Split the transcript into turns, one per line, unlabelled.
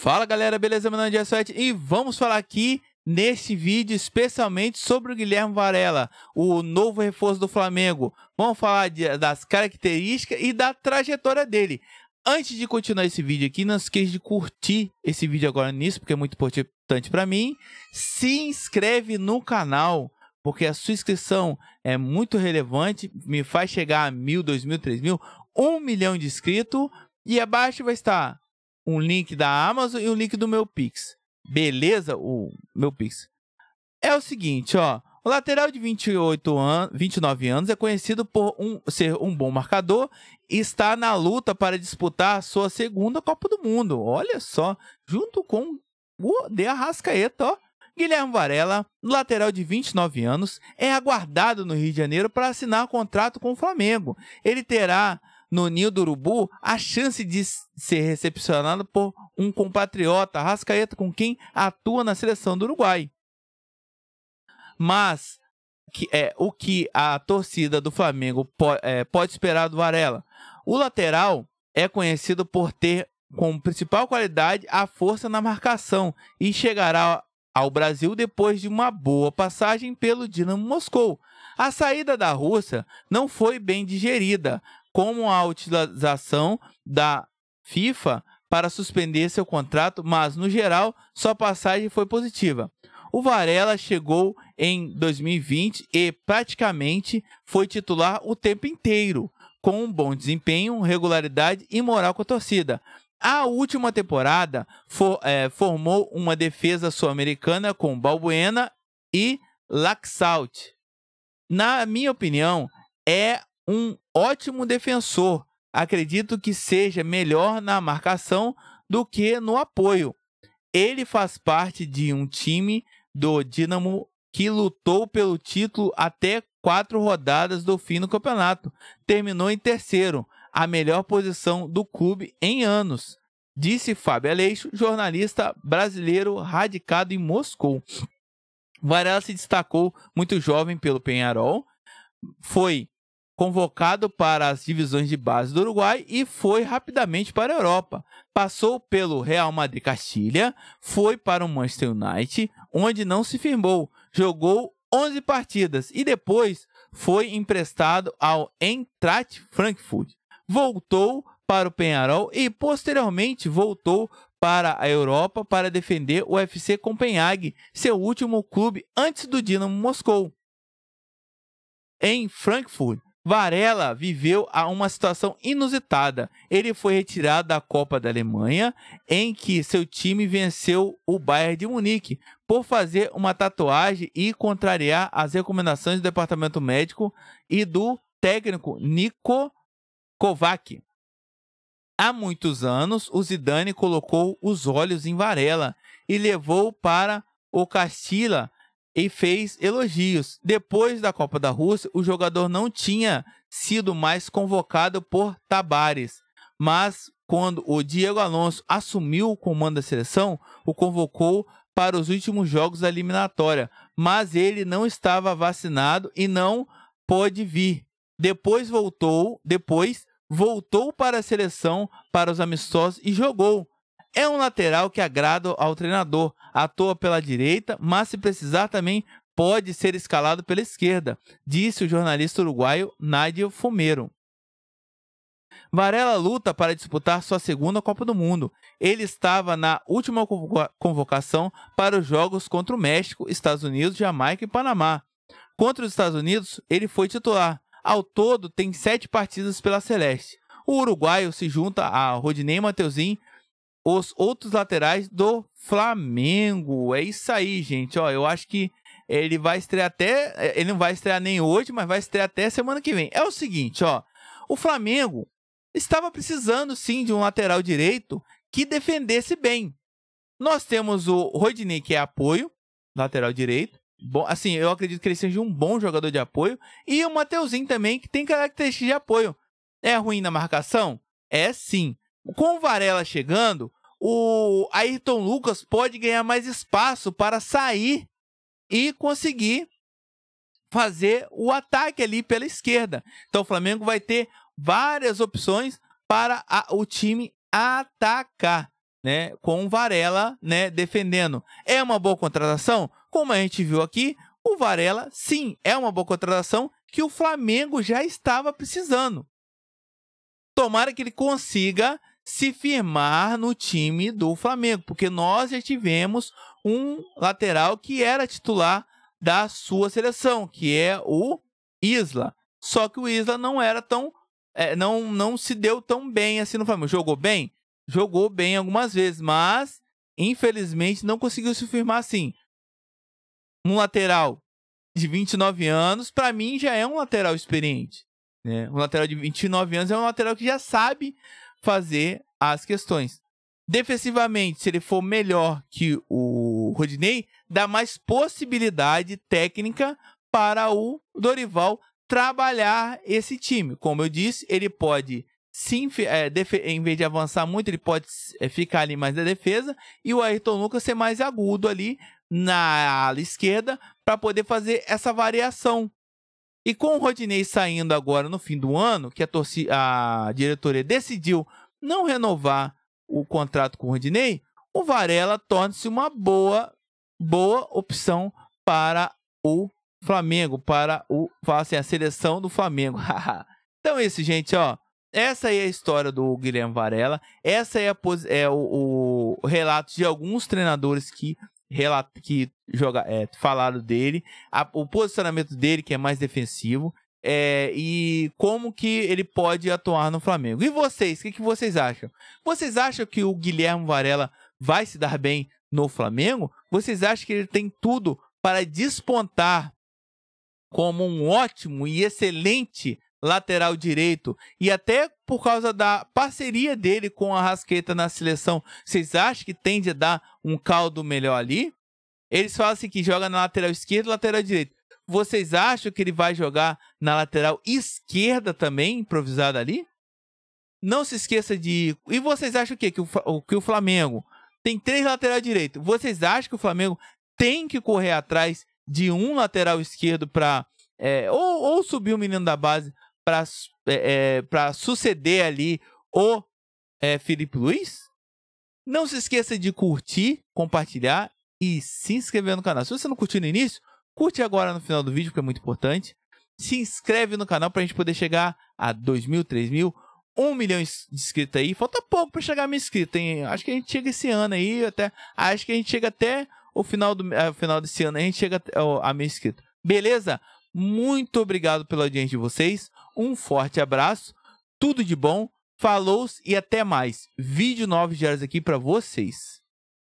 Fala galera, beleza? Meu nome é e vamos falar aqui neste vídeo especialmente sobre o Guilherme Varela, o novo reforço do Flamengo. Vamos falar de, das características e da trajetória dele. Antes de continuar esse vídeo aqui, não esqueça de curtir esse vídeo agora nisso, porque é muito importante para mim. Se inscreve no canal, porque a sua inscrição é muito relevante, me faz chegar a mil, dois mil, três mil, um milhão de inscritos. E abaixo vai estar um link da Amazon e um link do meu Pix. Beleza? O meu Pix. É o seguinte, ó. O lateral de 28 an 29 anos é conhecido por um, ser um bom marcador e está na luta para disputar sua segunda Copa do Mundo. Olha só, junto com o de Arrascaeta, ó. Guilherme Varela, lateral de 29 anos, é aguardado no Rio de Janeiro para assinar contrato com o Flamengo. Ele terá no ninho do urubu a chance de ser recepcionado por um compatriota, Rascaeta, com quem atua na seleção do Uruguai. Mas que é o que a torcida do Flamengo pode, é, pode esperar do Varela. O lateral é conhecido por ter como principal qualidade a força na marcação e chegará ao Brasil depois de uma boa passagem pelo Dinamo Moscou. A saída da Rússia não foi bem digerida, como a utilização da FIFA para suspender seu contrato, mas no geral sua passagem foi positiva. O Varela chegou em 2020 e praticamente foi titular o tempo inteiro, com um bom desempenho, regularidade e moral com a torcida. A última temporada for, é, eh, formou uma defesa sul-americana com Balbuena e Laxalt. Na minha opinião, é um ótimo defensor. Acredito que seja melhor na marcação do que no apoio. Ele faz parte de um time do Dinamo que lutou pelo título até quatro rodadas do fim do campeonato. Terminou em terceiro, a melhor posição do clube em anos, disse Fábio Aleixo, jornalista brasileiro radicado em Moscou. Varela se destacou muito jovem pelo Penharol, foi convocado para as divisões de base do Uruguai e foi rapidamente para a Europa. Passou pelo Real Madrid Castilha, foi para o Manchester United, onde não se firmou, jogou 11 partidas e depois foi emprestado ao Eintracht Frankfurt. Voltou para o Penharol e posteriormente voltou para a Europa para defender o FC Copenhague, seu último clube antes do Dinamo Moscou. Em Frankfurt, Varela viveu a uma situação inusitada. Ele foi retirado da Copa da Alemanha, em que seu time venceu o Bayern de Munique, por fazer uma tatuagem e contrariar as recomendações do departamento médico e do técnico Nico Kovac. Há muitos anos, o Zidane colocou os olhos em Varela e levou para o Castilla e fez elogios. Depois da Copa da Rússia, o jogador não tinha sido mais convocado por Tabares, mas quando o Diego Alonso assumiu o comando da seleção, o convocou para os últimos jogos da eliminatória, mas ele não estava vacinado e não pôde vir. Depois voltou, depois voltou para a seleção para os amistosos e jogou. É um lateral que agrada ao treinador, atua pela direita, mas se precisar também pode ser escalado pela esquerda, disse o jornalista uruguaio Nádio Fumero. Varela luta para disputar sua segunda Copa do Mundo. Ele estava na última convocação para os jogos contra o México, Estados Unidos, Jamaica e Panamá. Contra os Estados Unidos, ele foi titular. Ao todo, tem sete partidas pela Celeste. O uruguaio se junta a Rodinei Mateuzinho, os outros laterais do Flamengo. É isso aí, gente. Ó, eu acho que ele vai estrear até. Eh, ele não vai estrear nem hoje, mas vai estrear até semana que vem. É o seguinte, ó. O Flamengo estava precisando sim de um lateral direito que defendesse bem. Nós temos o Rodinei, que é apoio, lateral direito. Bom, assim, eu acredito que ele seja um bom jogador de apoio. E o Mateuzinho também, que tem características de apoio. É ruim na marcação? É sim. Com o Varela chegando, o Ayrton Lucas pode ganhar mais espaço para sair e conseguir fazer o ataque ali pela esquerda. Então o Flamengo vai ter várias opções para a, o time atacar, né? Com o Varela, né, defendendo. É uma boa contratação? Como a gente viu aqui, o Varela sim, é uma boa contratação que o Flamengo já estava precisando. Tomara que ele consiga se firmar no time do Flamengo, porque nós já tivemos um lateral que era titular da sua seleção, que é o Isla. Só que o Isla não era tão. É, não, não se deu tão bem assim no Flamengo. Jogou bem? Jogou bem algumas vezes, mas infelizmente não conseguiu se firmar assim. Um lateral de 29 anos, para mim, já é um lateral experiente. Né? Um lateral de 29 anos é um lateral que já sabe fazer as questões. Defensivamente, se ele for melhor que o Rodinei, dá mais possibilidade técnica para o Dorival trabalhar esse time. Como eu disse, ele pode sim, é, em vez de avançar muito, ele pode é, ficar ali mais na defesa e o Ayrton Lucas ser mais agudo ali na ala esquerda para poder fazer essa variação e com o Rodinei saindo agora no fim do ano, que a, torci a diretoria decidiu não renovar o contrato com o Rodinei, o Varela torna-se uma boa, boa opção para o Flamengo, para o, assim, a seleção do Flamengo. então é isso, gente, ó. Essa aí é a história do Guilherme Varela. Essa é, a, é o, o, relato de alguns treinadores que que joga, é, falaram dele, a, o posicionamento dele, que é mais defensivo, é, e como que ele pode atuar no Flamengo. E vocês, o que, que vocês acham? Vocês acham que o Guilherme Varela vai se dar bem no Flamengo? Vocês acham que ele tem tudo para despontar como um ótimo e excelente lateral direito e até por causa da parceria dele com a Rasqueta na seleção, vocês acham que tende a dar um caldo melhor ali? Eles falam assim que joga na lateral esquerda e lateral direita. Vocês acham que ele vai jogar na lateral esquerda também, improvisada ali? Não se esqueça de. E vocês acham o quê? Que o, que o Flamengo tem três lateral direito. Vocês acham que o Flamengo tem que correr atrás de um lateral esquerdo para. É, ou, ou subir o menino da base para é, é para suceder ali o é, Felipe Luiz. Não se esqueça de curtir, compartilhar e se inscrever no canal. Se você não curtiu no início, curte agora no final do vídeo, porque é muito importante. Se inscreve no canal para a gente poder chegar a 2 mil, 3 mil, 1 milhão de inscritos aí. Falta pouco para chegar a mil inscritos, hein? Acho que a gente chega esse ano aí, até, acho que a gente chega até o final, do, uh, final desse ano, a gente chega a, a mil inscritos. Beleza? Muito obrigado pela audiência de vocês um forte abraço, tudo de bom, falou e até mais. Vídeo 9 de horas aqui para vocês.